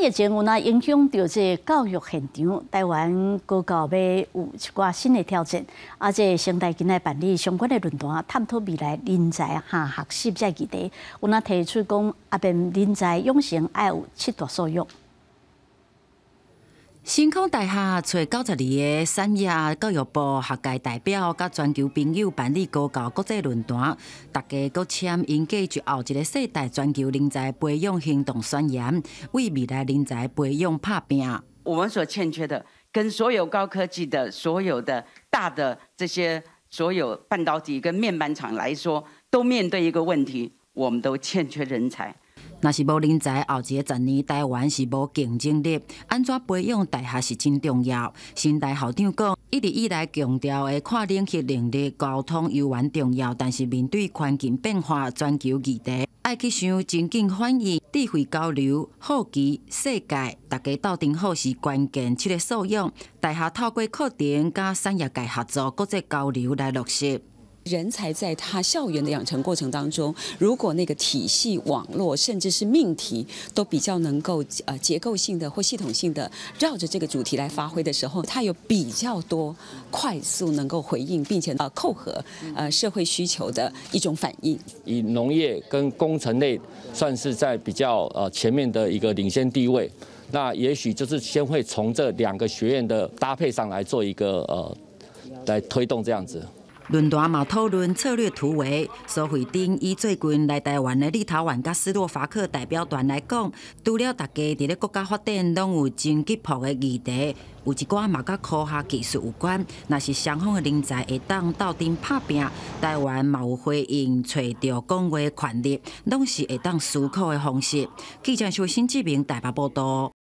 日情我呾影响到这教育现场，台湾高教要有一寡新的挑战，啊，这生态今来办理相关的论坛，探讨未来人才哈学习即个议题，我呾提出讲啊，变人才养成要有七大素养。星空大厦找九十二个产业教育部学界代表，甲全球朋友办理高教国际论坛，大家搁签引介，就后一个世代全球人才培养行动宣言，为未来人才培养拍拼。我们所欠缺的，跟所有高科技的、所有的大的这些所有半导体跟面板厂来说，都面对一个问题，我们都欠缺人才。若是无人才，后一个十年台湾是无竞争力。安怎培养大学是真重要。新大校长讲，一直以来强调的跨领域能力、沟通、尤元重要。但是面对环境变化、全球议题，爱去想增进反应、智慧交流、好奇世界，大家斗阵好是关键。七个素养，大学透过课程、甲产业界合作、国际交流来落实。人才在他校园的养成过程当中，如果那个体系网络甚至是命题都比较能够呃结构性的或系统性的绕着这个主题来发挥的时候，他有比较多快速能够回应并且呃扣合呃社会需求的一种反应。以农业跟工程类算是在比较呃前面的一个领先地位，那也许就是先会从这两个学院的搭配上来做一个呃来推动这样子。论坛嘛，讨论策略、突围。苏慧等。以最近来台湾的立陶宛、甲斯洛伐克代表团来讲，除了大家伫咧国家发展拢有真急迫的议题，有一寡嘛甲科学技术有关，那是双方的人才会当斗阵拍拼。台湾嘛有回应，找到讲话权利，拢是会当思考的方式。记者小新志明台北报道。